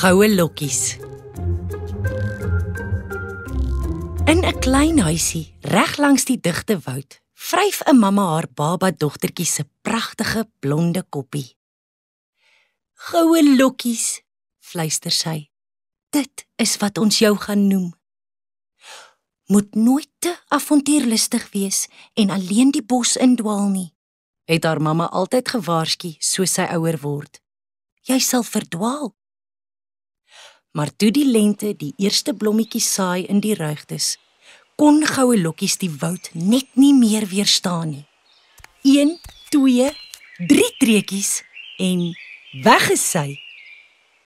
Goue lokkies. In 'n klein huisie reg langs die digte woud, vryf 'n mamma haar baba dogtertjie se pragtige blonde koppie. Goue lokkies, fluister sy. Dit is wat ons jou gaan noem. Moet nooit te avontuurlustig wees en alleen die bos indwaal nie, het haar mamma altyd gewaarsku soos sy ouer word. Jy sal verdwaal Maar toe die lente die eerste blommetjie saai in die ruigtes, kon goue lokkies die woud net nie meer weerstaan nie. 1 2 3 treetjies en weggesy.